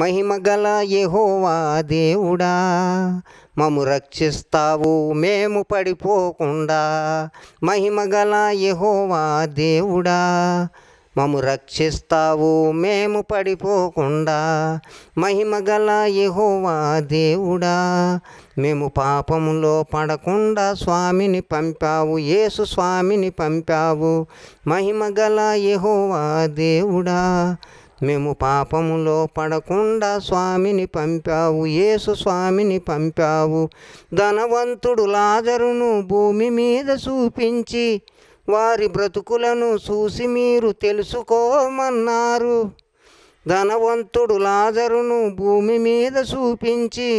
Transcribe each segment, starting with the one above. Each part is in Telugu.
మహిమగల యహోవా దేవుడా మము రక్షిస్తావు మేము పడిపోకుండా మహిమగల యహోవా దేవుడా మము రక్షిస్తావు మేము పడిపోకుండా మహిమగల యహోవా దేవుడా మేము పాపములో పడకుండా స్వామిని పంపావు యేసు స్వామిని పంపావు మహిమగల యహోవా దేవుడా మేము పాపములో పడకుండా స్వామిని పంపావు యేసు స్వామిని పంపావు ధనవంతుడు లాజరును భూమి మీద చూపించి వారి బ్రతుకులను చూసి మీరు తెలుసుకోమన్నారు ధనవంతుడు లాజరును భూమి మీద చూపించి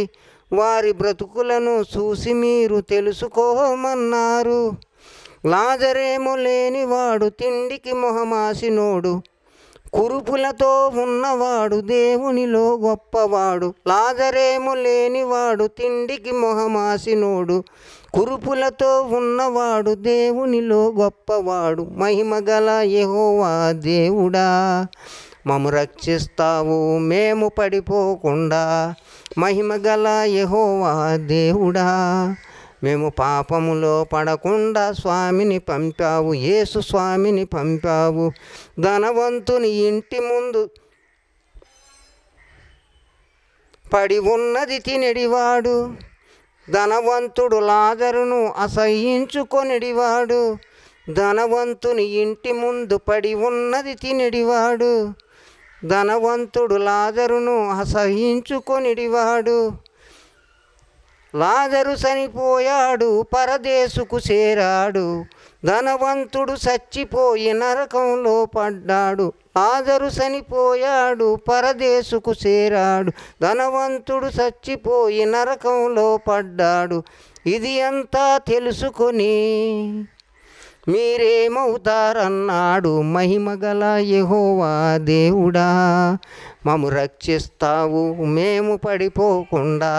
వారి బ్రతుకులను చూసి మీరు తెలుసుకోమన్నారు లాజరేమో లేనివాడు తిండికి మొహమాసినోడు కురుపులతో ఉన్నవాడు దేవునిలో గొప్పవాడు లాజరేము లేనివాడు తిండికి మొహమాసినోడు కురుపులతో ఉన్నవాడు దేవునిలో గొప్పవాడు మహిమగల యహోవా దేవుడా మము రక్షిస్తావు మేము పడిపోకుండా మహిమగల యహోవా దేవుడా మేము పాపములో పడకుండా స్వామిని పంపావు యేసు స్వామిని పంపావు ధనవంతుని ఇంటి ముందు పడి ఉన్నది తినడివాడు ధనవంతుడు లాజరును అసహించుకొనిడివాడు ధనవంతుని ఇంటి ముందు పడి ఉన్నది తినడివాడు ధనవంతుడు లాజరును అసహించుకొనిడివాడు లాజరు చనిపోయాడు పరదేశుకు చేరాడు ధనవంతుడు చచ్చిపోయి నరకంలో పడ్డాడు లాజరు చనిపోయాడు పరదేశుకు చేరాడు ధనవంతుడు చచ్చిపోయి నరకంలో పడ్డాడు ఇది అంతా తెలుసుకొని మీరేమవుతారన్నాడు మహిమగల యహోవా దేవుడా మము రక్షిస్తావు మేము పడిపోకుండా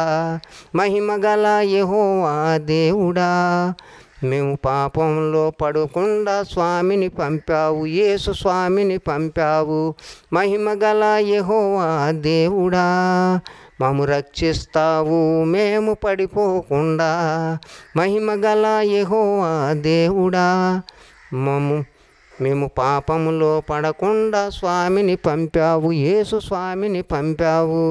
మహిమగల యహోవా దేవుడా మేము పాపంలో పడకుండా స్వామిని పంపావు యేసు స్వామిని పంపావు మహిమగల యహోవా దేవుడా మాము రక్షిస్తావు మేము పడిపోకుండా మహిమగల ఆ దేవుడా మము మేము పాపములో పడకుండా స్వామిని పంపావు యేసు స్వామిని పంపావు